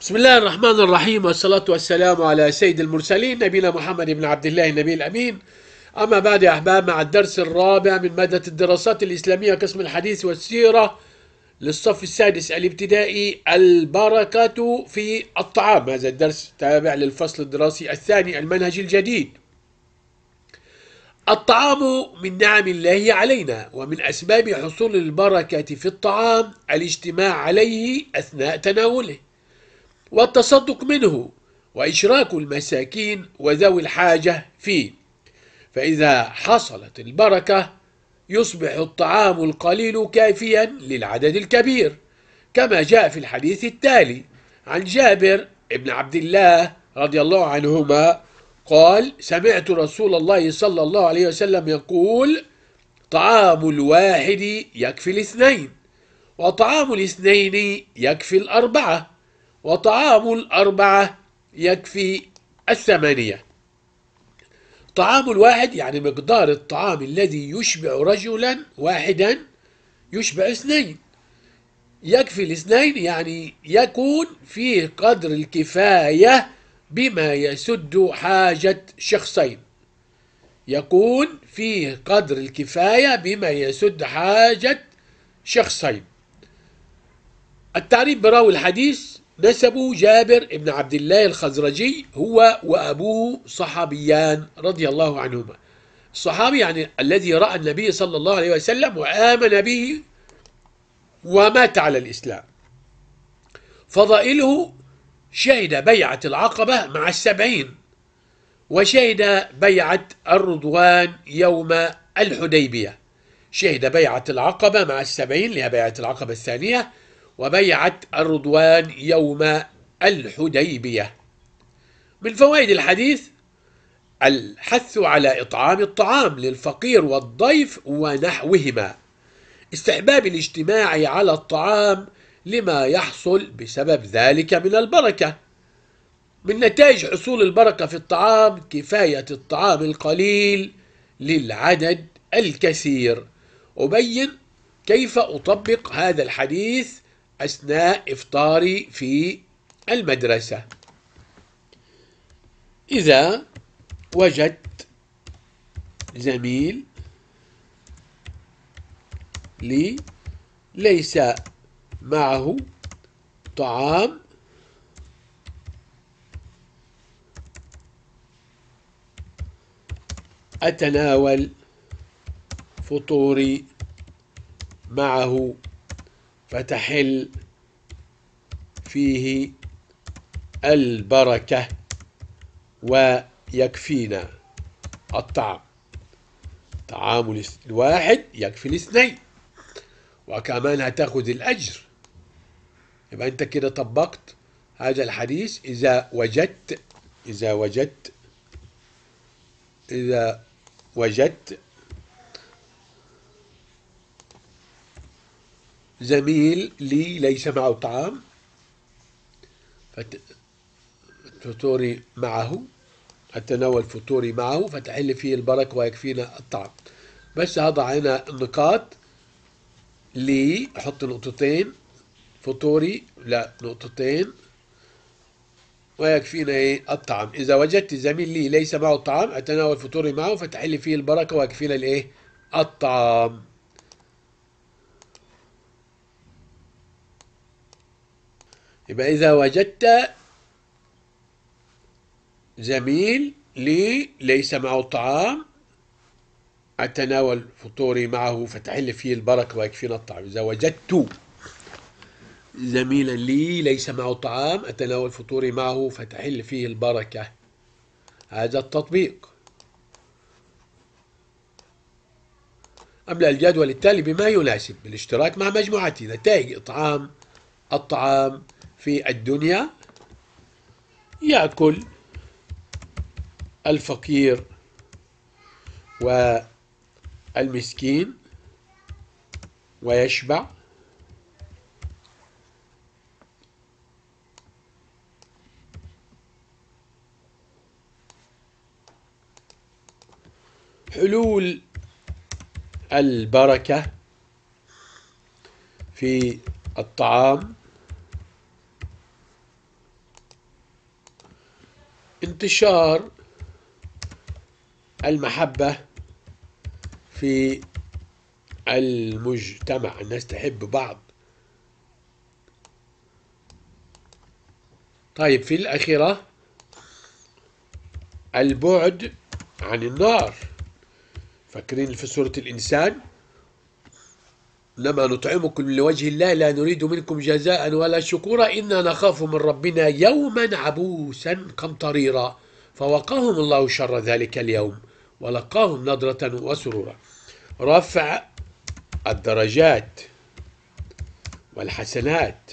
بسم الله الرحمن الرحيم والصلاة والسلام على سيد المرسلين نبينا محمد بن عبد الله النبي الأمين أما بعد يا أحباب مع الدرس الرابع من مادة الدراسات الإسلامية قسم الحديث والسيرة للصف السادس الابتدائي البركة في الطعام هذا الدرس تابع للفصل الدراسي الثاني المنهج الجديد الطعام من نعم الله علينا ومن أسباب حصول البركة في الطعام الاجتماع عليه أثناء تناوله والتصدق منه وإشراك المساكين وذوي الحاجة فيه فإذا حصلت البركة يصبح الطعام القليل كافيا للعدد الكبير كما جاء في الحديث التالي عن جابر بن عبد الله رضي الله عنهما قال سمعت رسول الله صلى الله عليه وسلم يقول طعام الواحد يكفي الاثنين وطعام الاثنين يكفي الأربعة وطعام الأربعة يكفي الثمانية طعام الواحد يعني مقدار الطعام الذي يشبع رجلا واحدا يشبع اثنين يكفي الاثنين يعني يكون فيه قدر الكفاية بما يسد حاجة شخصين يكون فيه قدر الكفاية بما يسد حاجة شخصين التعريف براوي الحديث نسبوا جابر بن عبد الله الخزرجي هو وأبوه صحابيان رضي الله عنهما الصحابي يعني الذي رأى النبي صلى الله عليه وسلم وآمن به ومات على الإسلام فضائله شهد بيعة العقبة مع السبعين وشهد بيعة الرضوان يوم الحديبية شهد بيعة العقبة مع السبعين لها بيعة العقبة الثانية وبيعة الرضوان يوم الحديبية من فوائد الحديث الحث على إطعام الطعام للفقير والضيف ونحوهما استحباب الاجتماع على الطعام لما يحصل بسبب ذلك من البركة من نتائج حصول البركة في الطعام كفاية الطعام القليل للعدد الكثير أبين كيف أطبق هذا الحديث أثناء إفطاري في المدرسة إذا وجدت زميل لي ليس معه طعام أتناول فطوري معه فتحل فيه البركة ويكفينا الطعام طعام الواحد يكفي الاثنين وكمان هتاخذ الأجر يبقى أنت كده طبقت هذا الحديث إذا وجدت إذا وجدت إذا وجدت زميل لي ليس معه طعام فطوري معه أتناول فطوري معه فتحل فيه البركة ويكفينا الطعام بس هضع هنا النقاط لي أحط نقطتين فطوري لا نقطتين ويكفينا ايه الطعام اذا وجدت زميل لي ليس معه طعام اتناول فطوري معه فتحل فيه البركه ويكفينا الايه الطعام يبقى إذا وجدت زميل لي ليس معه طعام أتناول فطوري معه فتحل فيه البركة ويكفينا الطعام إذا وجدت زميلا لي ليس معه طعام أتناول فطوري معه فتحل فيه البركة هذا التطبيق أملأ الجدول التالي بما يناسب بالاشتراك مع مجموعتي نتائج إطعام الطعام في الدنيا يأكل الفقير والمسكين ويشبع حلول البركة في الطعام انتشار المحبة في المجتمع الناس تحب بعض طيب في الأخيرة البعد عن النار فاكرين في سورة الإنسان إنما نطعمكم لوجه الله لا نريد منكم جزاء ولا شكورا إنا نخاف من ربنا يوما عبوسا قمطريرا فوقاهم الله شر ذلك اليوم ولقاهم نضرة وسرورا رفع الدرجات والحسنات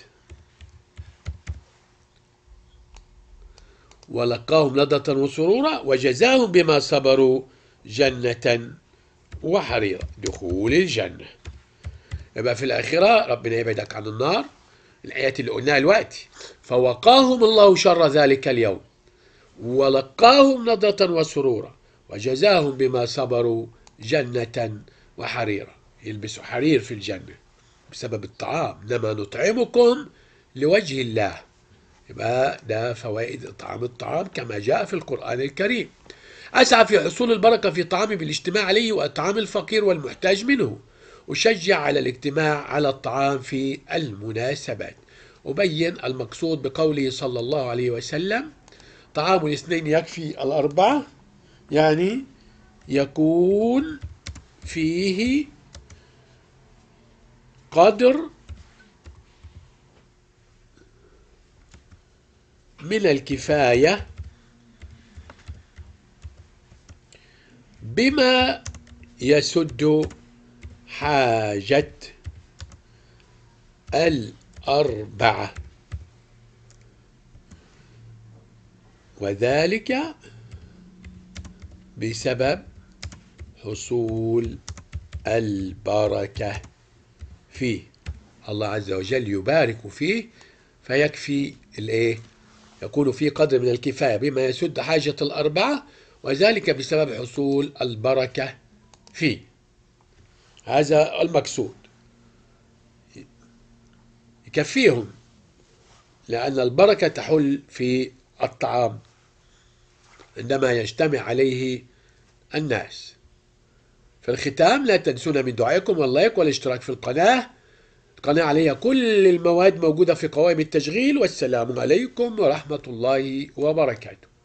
ولقاهم نضرة وسرورا وجزاهم بما صبروا جنة وحريرا دخول الجنة يبقى في الآخرة ربنا يبعدك عن النار الآيات اللي قلناها دلوقتي فوقاهم الله شر ذلك اليوم ولقاهم نضرة وسرورا وجزاهم بما صبروا جنة وحريرا يلبسوا حرير في الجنة بسبب الطعام إنما نطعمكم لوجه الله يبقى ده فوائد إطعام الطعام كما جاء في القرآن الكريم أسعى في حصول البركة في طعامي بالاجتماع عليه وإطعام الفقير والمحتاج منه أشجع على الاجتماع على الطعام في المناسبات أبين المقصود بقوله صلى الله عليه وسلم طعام الاثنين يكفي الأربعة يعني يكون فيه قدر من الكفاية بما يسد حاجة الأربعة وذلك بسبب حصول البركة فيه الله عز وجل يبارك فيه فيكفي الايه يكون في قدر من الكفاية بما يسد حاجة الأربعة وذلك بسبب حصول البركة فيه هذا المقصود يكفيهم لأن البركة تحل في الطعام عندما يجتمع عليه الناس في الختام لا تنسونا من دعائكم واللايك والاشتراك في القناة القناة عليها كل المواد موجودة في قوائم التشغيل والسلام عليكم ورحمة الله وبركاته